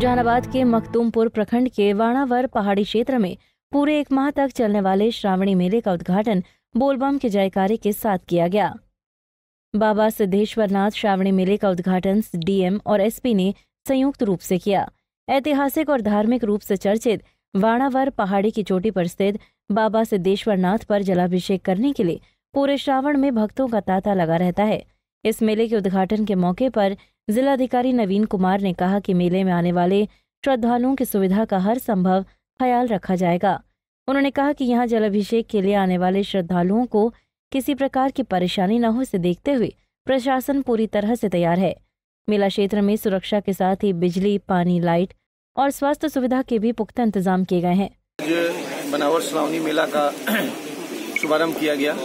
जहानाबाद के मखदूमपुर प्रखंड के वाणावर पहाड़ी क्षेत्र में पूरे एक माह तक चलने वाले श्रावणी मेले का उद्घाटन बोलबम के जयकारे के साथ किया गया बाबा सिद्धेश्वर नाथ श्रावणी मेले का उद्घाटन डीएम और एसपी ने संयुक्त रूप से किया ऐतिहासिक और धार्मिक रूप से चर्चित वाणावर पहाड़ी की चोटी पर स्थित बाबा सिद्धेश्वर नाथ पर जलाभिषेक करने के लिए पूरे श्रावण में भक्तों का तांता लगा रहता है इस मेले के उद्घाटन के मौके पर जिलाधिकारी नवीन कुमार ने कहा कि मेले में आने वाले श्रद्धालुओं की सुविधा का हर संभव ख्याल रखा जाएगा उन्होंने कहा कि यहाँ जल अभिषेक के लिए आने वाले श्रद्धालुओं को किसी प्रकार की परेशानी न हो इसे देखते हुए प्रशासन पूरी तरह से तैयार है मेला क्षेत्र में सुरक्षा के साथ ही बिजली पानी लाइट और स्वास्थ्य सुविधा के भी पुख्ता इंतजाम किए गए हैं बनावर सलावनी मेला का शुभारम्भ किया गया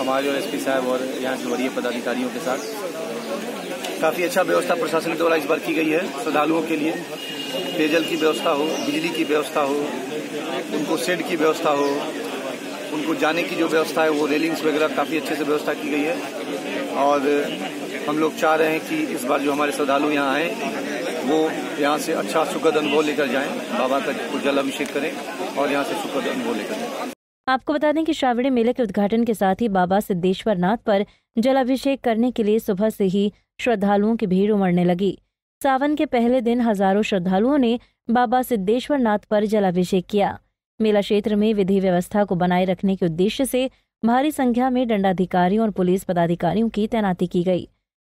हमारे और एसपी साहब और यहाँ के वरीय पदाधिकारियों के साथ काफ़ी अच्छा व्यवस्था प्रशासन द्वारा इस बार की गई है श्रद्धालुओं के लिए पेयजल की व्यवस्था हो बिजली की व्यवस्था हो उनको शेड की व्यवस्था हो उनको जाने की जो व्यवस्था है वो रेलिंग्स वगैरह काफ़ी अच्छे से व्यवस्था की गई है और हम लोग चाह रहे हैं कि इस बार जो हमारे श्रद्धालु यहाँ आए वो यहाँ से अच्छा सुखद अनुभव लेकर जाएं बाबा का जल अभिषेक करें और यहाँ से सुखद अनुभव लेकर जाएं आपको बता दें कि श्रावणी मेले के उद्घाटन के साथ ही बाबा सिद्धेश्वर नाथ पर जलाभिषेक करने के लिए सुबह से ही श्रद्धालुओं की भीड़ उमड़ने लगी सावन के पहले दिन हजारों श्रद्धालुओं ने बाबा सिद्धेश्वर नाथ पर जलाभिषेक किया मेला क्षेत्र में विधि व्यवस्था को बनाए रखने के उद्देश्य से भारी संख्या में दंडाधिकारियों और पुलिस पदाधिकारियों की तैनाती की गई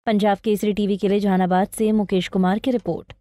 पंजाब केसरी टीवी के लिए जहानाबाद से मुकेश कुमार की रिपोर्ट